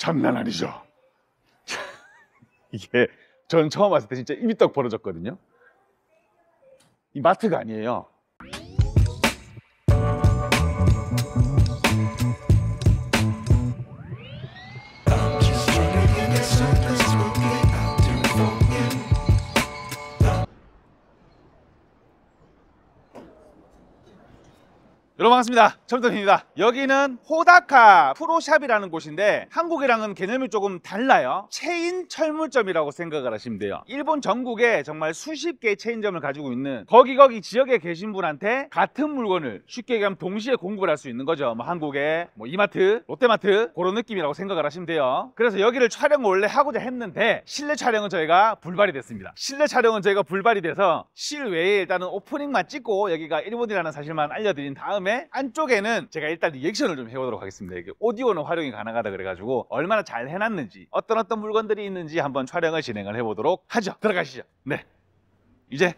장난 아니죠. 이게 저는 처음 왔을 때 진짜 입이 떡 벌어졌거든요. 이 마트가 아니에요. 여러분 반갑습니다 점프입니다 여기는 호다카 프로샵이라는 곳인데 한국이랑은 개념이 조금 달라요 체인 철물점이라고 생각을 하시면 돼요 일본 전국에 정말 수십 개의 체인점을 가지고 있는 거기 거기 지역에 계신 분한테 같은 물건을 쉽게 얘기하면 동시에 공급을 할 수 있는 거죠 뭐 한국의 뭐 이마트 롯데마트 그런 느낌이라고 생각을 하시면 돼요 그래서 여기를 촬영을 원래 하고자 했는데 실내 촬영은 저희가 불발이 됐습니다 실내 촬영은 저희가 불발이 돼서 실외에 일단은 오프닝만 찍고 여기가 일본이라는 사실만 알려드린 다음에 다음에 안쪽에는 제가 일단 리액션을 좀 해보도록 하겠습니다. 이게 오디오는 활용이 가능하다 그래가지고 얼마나 잘 해놨는지 어떤 어떤 물건들이 있는지 한번 촬영을 진행을 해보도록 하죠. 들어가시죠. 네. 이제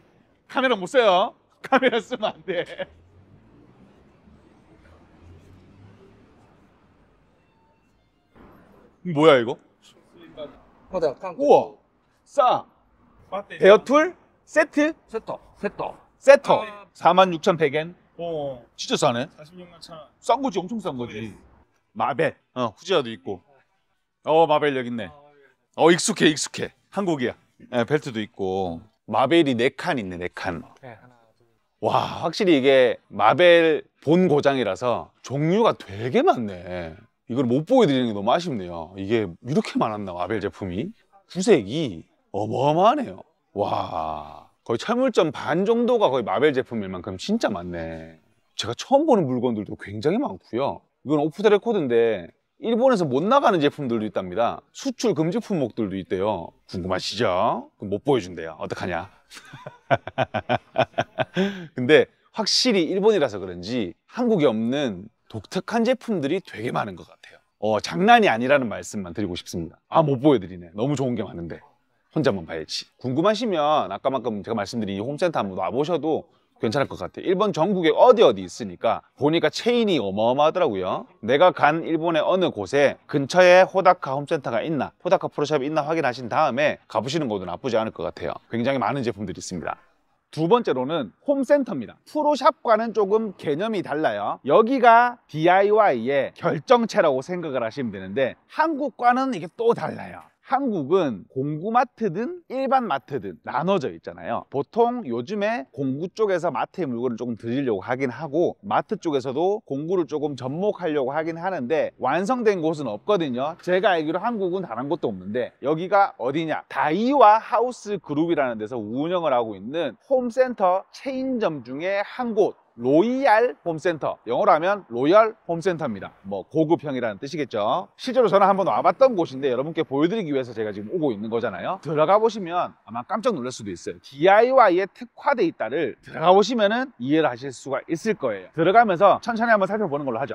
카메라 못 써요. 카메라 쓰면 안 돼. 뭐야 이거? 우와 싸베어툴 세트 세터 세터 세터 46,100엔 어. 진짜 싸네. 46만 천싼 거지, 엄청 싼 거지. 네. 마벨. 어, 후지아도 있고. 어, 마벨 여기 있네. 어, 익숙해, 익숙해. 한국이야. 예, 벨트도 있고. 마벨이 네 칸 있네, 네 칸. 네, 와, 확실히 이게 마벨 본 고장이라서 종류가 되게 많네. 이걸 못 보여드리는 게 너무 아쉽네요. 이게 이렇게 많았나, 마벨 제품이? 구색이 어마어마하네요. 와. 거의 철물점 반 정도가 거의 마벨 제품일 만큼 진짜 많네 제가 처음 보는 물건들도 굉장히 많고요 이건 오프 더 레코드인데 일본에서 못 나가는 제품들도 있답니다 수출 금지 품목들도 있대요 궁금하시죠? 못 보여준대요 어떡하냐 근데 확실히 일본이라서 그런지 한국에 없는 독특한 제품들이 되게 많은 것 같아요 어, 장난이 아니라는 말씀만 드리고 싶습니다 아 못 보여드리네 너무 좋은 게 많은데 혼자만 봐야지 궁금하시면 아까만큼 제가 말씀드린 이 홈센터 한번 와보셔도 괜찮을 것 같아요 일본 전국에 어디 어디 있으니까 보니까 체인이 어마어마하더라고요 내가 간 일본의 어느 곳에 근처에 호다카 홈센터가 있나 호다카 프로샵이 있나 확인하신 다음에 가보시는 것도 나쁘지 않을 것 같아요 굉장히 많은 제품들이 있습니다 두 번째로는 홈센터입니다 프로샵과는 조금 개념이 달라요 여기가 DIY의 결정체라고 생각을 하시면 되는데 한국과는 이게 또 달라요 한국은 공구마트든 일반 마트든 나눠져 있잖아요 보통 요즘에 공구 쪽에서 마트의 물건을 조금 드리려고 하긴 하고 마트 쪽에서도 공구를 조금 접목하려고 하긴 하는데 완성된 곳은 없거든요 제가 알기로 한국은 다른 곳도 없는데 여기가 어디냐 다이와 하우스 그룹이라는 데서 운영을 하고 있는 홈센터 체인점 중에 한곳 로이알 홈센터 영어로 하면 로열 이 홈센터입니다 뭐 고급형이라는 뜻이겠죠 실제로 저는 한번 와봤던 곳인데 여러분께 보여드리기 위해서 제가 지금 오고 있는 거잖아요 들어가 보시면 아마 깜짝 놀랄 수도 있어요 DIY에 특화돼 있다를 들어가 보시면 은 이해를 하실 수가 있을 거예요 들어가면서 천천히 한번 살펴보는 걸로 하죠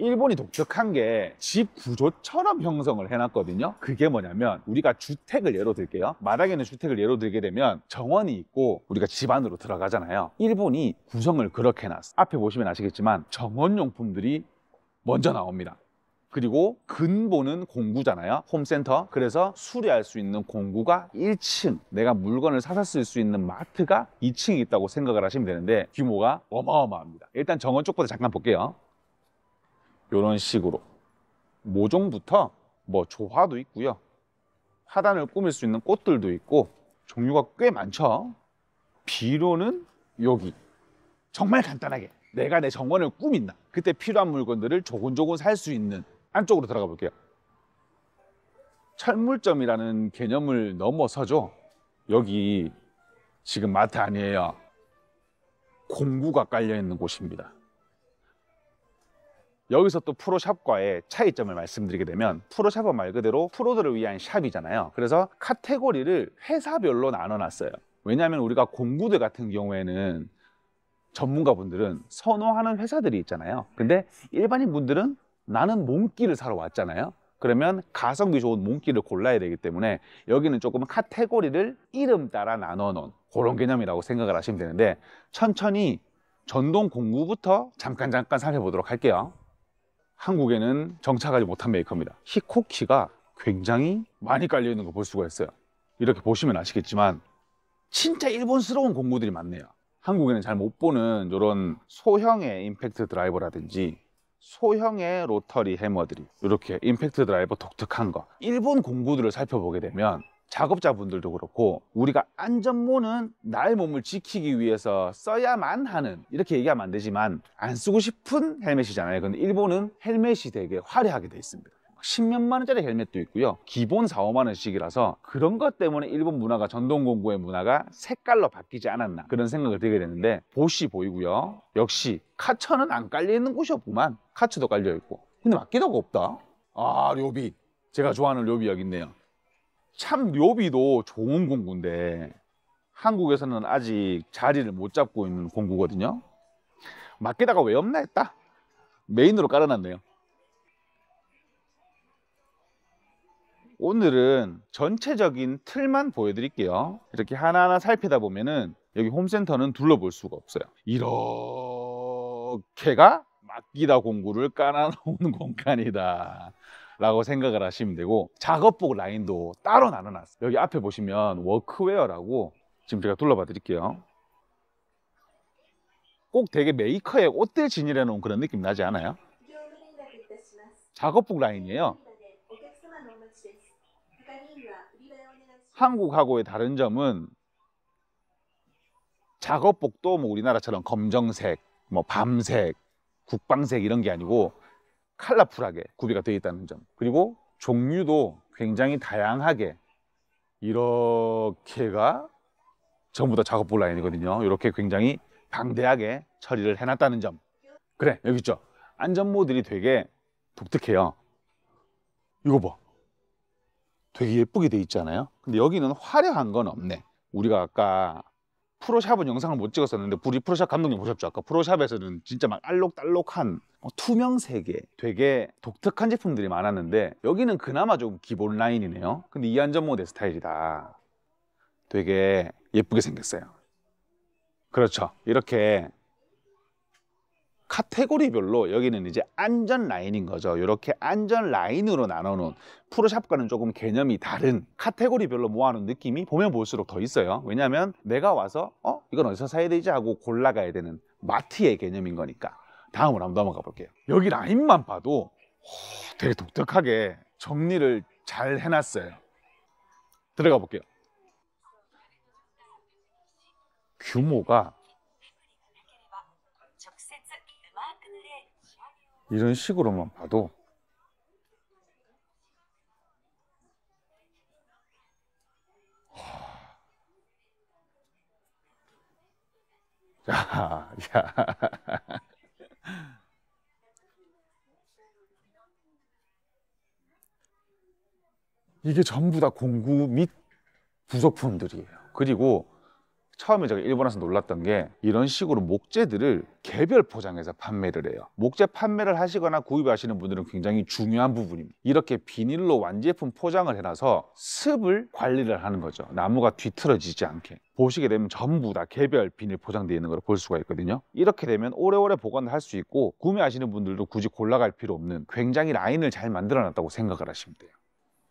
일본이 독특한 게 집 구조처럼 형성을 해놨거든요 그게 뭐냐면 우리가 주택을 예로 들게요 마당에 있는 주택을 예로 들게 되면 정원이 있고 우리가 집 안으로 들어가잖아요 일본이 구성을 그렇게 해놨어 앞에 보시면 아시겠지만 정원용품들이 먼저 나옵니다 그리고 근본은 공구잖아요 홈센터 그래서 수리할 수 있는 공구가 1층 내가 물건을 사서 쓸 수 있는 마트가 2층이 있다고 생각을 하시면 되는데 규모가 어마어마합니다 일단 정원 쪽부터 잠깐 볼게요 이런 식으로 모종부터 뭐 조화도 있고요. 화단을 꾸밀 수 있는 꽃들도 있고 종류가 꽤 많죠. 비료는 여기. 정말 간단하게 내가 내 정원을 꾸민다. 그때 필요한 물건들을 조곤조곤 살 수 있는 안쪽으로 들어가 볼게요. 철물점이라는 개념을 넘어서죠. 여기 지금 마트 아니에요. 공구가 깔려 있는 곳입니다. 여기서 또 프로샵과의 차이점을 말씀드리게 되면 프로샵은 말 그대로 프로들을 위한 샵이잖아요 그래서 카테고리를 회사별로 나눠놨어요 왜냐하면 우리가 공구들 같은 경우에는 전문가분들은 선호하는 회사들이 있잖아요 근데 일반인 분들은 나는 몸기를 사러 왔잖아요 그러면 가성비 좋은 몸기를 골라야 되기 때문에 여기는 조금 카테고리를 이름 따라 나눠 놓은 그런 개념이라고 생각을 하시면 되는데 천천히 전동 공구부터 잠깐 잠깐 살펴보도록 할게요 한국에는 정착하지 못한 메이커입니다 히코키가 굉장히 많이 깔려있는 거 볼 수가 있어요 이렇게 보시면 아시겠지만 진짜 일본스러운 공구들이 많네요 한국에는 잘 못 보는 이런 소형의 임팩트 드라이버라든지 소형의 로터리 해머들이 이렇게 임팩트 드라이버 독특한 거 일본 공구들을 살펴보게 되면 작업자분들도 그렇고 우리가 안전모는 나의 몸을 지키기 위해서 써야만 하는 이렇게 얘기하면 안 되지만 안 쓰고 싶은 헬멧이잖아요 근데 일본은 헬멧이 되게 화려하게 돼 있습니다 10몇만 원짜리 헬멧도 있고요 기본 4, 5만 원씩이라서 그런 것 때문에 일본 문화가 전동공구의 문화가 색깔로 바뀌지 않았나 그런 생각을 들게 되는데 보시 보이고요 역시 카처는 안 깔려있는 곳이 없구만 카츠도 깔려있고 근데 막기도가 없다 아 료비 제가 좋아하는 료비 여기 있네요 참묘비도 좋은 공구인데 한국에서는 아직 자리를 못 잡고 있는 공구거든요 막기다가 왜 없나 했다 메인으로 깔아놨네요 오늘은 전체적인 틀만 보여드릴게요 이렇게 하나하나 살피다 보면은 여기 홈센터는 둘러볼 수가 없어요 이렇게가 막기다 공구를 깔아놓은 공간이다 라고 생각을 하시면 되고 작업복 라인도 따로 나눠놨어요 여기 앞에 보시면 워크웨어라고 지금 제가 둘러봐 드릴게요 꼭 되게 메이커의 옷들 진열해 놓은 그런 느낌 나지 않아요? 작업복 라인이에요 한국하고의 다른 점은 작업복도 뭐 우리나라처럼 검정색, 뭐 밤색, 국방색 이런 게 아니고 칼라풀하게 구비가 되어 있다는 점 그리고 종류도 굉장히 다양하게 이렇게가 전부 다 작업볼 라인이거든요 이렇게 굉장히 방대하게 처리를 해놨다는 점 그래 여기 있죠 안전모들이 되게 독특해요 이거 봐 되게 예쁘게 돼 있잖아요 근데 여기는 화려한 건 없네 우리가 아까 프로샵은 영상을 못 찍었었는데 우리 프로샵 감독님 보셨죠? 아까 프로샵에서는 진짜 막 알록달록한 뭐 투명 세계 되게 독특한 제품들이 많았는데 여기는 그나마 좀 기본 라인이네요 근데 이안전모 내 스타일이다 되게 예쁘게 생겼어요 그렇죠 이렇게 카테고리별로 여기는 이제 안전 라인인 거죠. 이렇게 안전 라인으로 나눠놓은 프로샵과는 조금 개념이 다른 카테고리별로 모아놓은 느낌이 보면 볼수록 더 있어요. 왜냐하면 내가 와서 어 이건 어디서 사야 되지 하고 골라가야 되는 마트의 개념인 거니까 다음으로 한번 넘어가 볼게요. 여기 라인만 봐도 오, 되게 독특하게 정리를 잘 해놨어요. 들어가 볼게요. 규모가 이런 식으로만 봐도 야, 야. 이게 전부 다 공구 및 부속품들이에요. 그리고 처음에 제가 일본에서 놀랐던 게 이런 식으로 목재들을 개별 포장해서 판매를 해요 목재 판매를 하시거나 구입하시는 분들은 굉장히 중요한 부분입니다 이렇게 비닐로 완제품 포장을 해놔서 습을 관리를 하는 거죠 나무가 뒤틀어지지 않게 보시게 되면 전부 다 개별 비닐 포장되어 있는 걸 볼 수가 있거든요 이렇게 되면 오래오래 보관을 할 수 있고 구매하시는 분들도 굳이 골라갈 필요 없는 굉장히 라인을 잘 만들어놨다고 생각을 하시면 돼요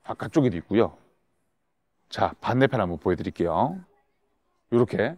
바깥쪽에도 있고요 자 반대편 한번 보여드릴게요 이렇게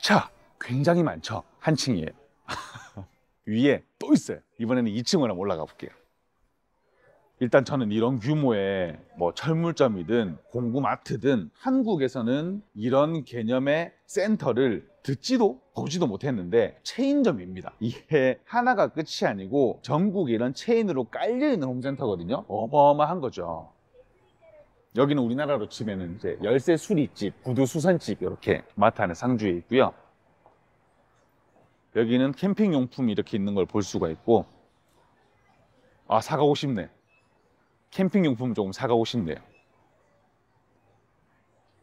자, 굉장히 많죠. 한 층이에요. 위에 또 있어요. 이번에는 2층을 한번 올라가 볼게요. 일단 저는 이런 규모의 뭐 철물점이든 공구마트든 한국에서는 이런 개념의 센터를 듣지도 보지도 못했는데 체인점입니다. 이게 하나가 끝이 아니고 전국에 이런 체인으로 깔려있는 홈센터거든요. 어마어마한 거죠. 여기는 우리나라로 치면은 이제 열쇠 수리집, 구두 수선집 이렇게 마트 안에 상주에 있고요. 여기는 캠핑 용품 이렇게 있는 걸 볼 수가 있고 아 사가고 싶네 캠핑 용품 조금 사가고 싶네요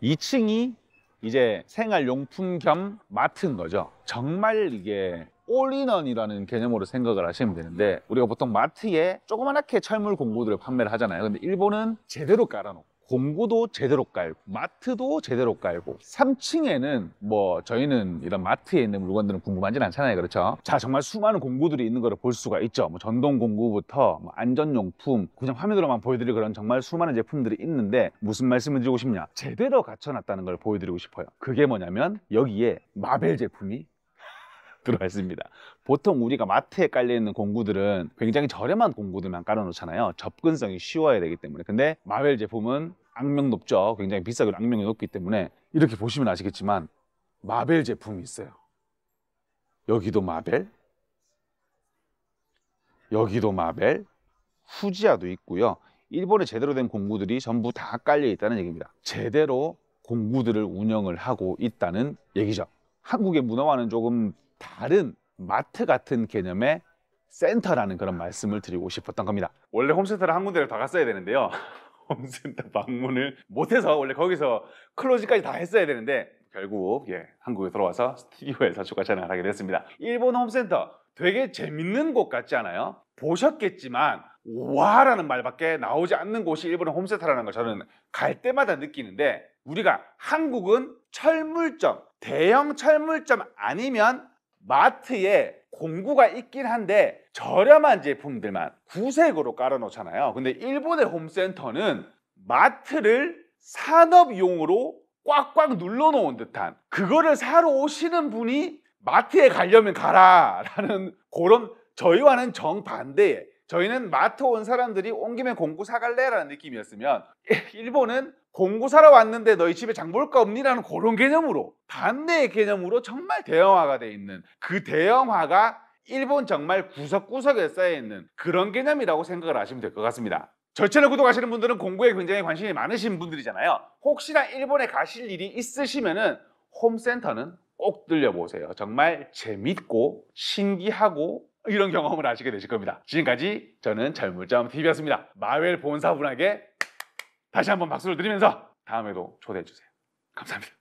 2층이 이제 생활용품 겸 마트인 거죠 정말 이게 올인원이라는 개념으로 생각을 하시면 되는데 우리가 보통 마트에 조그맣게 철물 공구들을 판매를 하잖아요 근데 일본은 제대로 깔아놓고 공구도 제대로 깔고 마트도 제대로 깔고 3층에는 뭐 저희는 이런 마트에 있는 물건들은 궁금하진 않잖아요 그렇죠 자 정말 수많은 공구들이 있는 걸 볼 수가 있죠 뭐 전동 공구부터 뭐 안전용품 그냥 화면으로만 보여드릴 그런 정말 수많은 제품들이 있는데 무슨 말씀을 드리고 싶냐 제대로 갖춰놨다는 걸 보여드리고 싶어요 그게 뭐냐면 여기에 마벨 제품이 들어가 있습니다 보통 우리가 마트에 깔려있는 공구들은 굉장히 저렴한 공구들만 깔아놓잖아요 접근성이 쉬워야 되기 때문에 근데 마벨 제품은 악명 높죠. 굉장히 비싸고 악명이 높기 때문에 이렇게 보시면 아시겠지만 마벨 제품이 있어요. 여기도 마벨, 여기도 마벨, 후지아도 있고요. 일본의 제대로 된 공구들이 전부 다 깔려 있다는 얘기입니다. 제대로 공구들을 운영을 하고 있다는 얘기죠. 한국의 문화와는 조금 다른 마트 같은 개념의 센터라는 그런 말씀을 드리고 싶었던 겁니다. 원래 홈센터를 한 군데를 다 갔어야 되는데요. 홈센터 방문을 못해서 원래 거기서 클로즈까지다 했어야 되는데 결국 예, 한국에 돌아와서 스튜디오에서 주가 전영을 하게 됐습니다. 일본 홈센터 되게 재밌는 곳 같지 않아요? 보셨겠지만 와라는 말밖에 나오지 않는 곳이 일본의 홈센터라는 걸 저는 갈 때마다 느끼는데 우리가 한국은 철물점, 대형 철물점 아니면 마트에 공구가 있긴 한데 저렴한 제품들만 구색으로 깔아놓잖아요. 근데 일본의 홈센터는 마트를 산업용으로 꽉꽉 눌러놓은 듯한 그거를 사러 오시는 분이 마트에 가려면 가라 라는 그런 저희와는 정반대에 저희는 마트 온 사람들이 온 김에 공구 사갈래? 라는 느낌이었으면 일본은 공구 사러 왔는데 너희 집에 장 볼까 없니? 라는 그런 개념으로 반대의 개념으로 정말 대형화가 돼 있는 그 대형화가 일본 정말 구석구석에 쌓여있는 그런 개념이라고 생각을 하시면 될 것 같습니다. 저 채널 구독하시는 분들은 공부에 굉장히 관심이 많으신 분들이잖아요. 혹시나 일본에 가실 일이 있으시면은 홈센터는 꼭 들려보세요. 정말 재밌고 신기하고 이런 경험을 하시게 되실 겁니다. 지금까지 저는 젊을점TV였습니다. 마웰 본사분에게 다시 한번 박수를 드리면서 다음에도 초대해주세요. 감사합니다.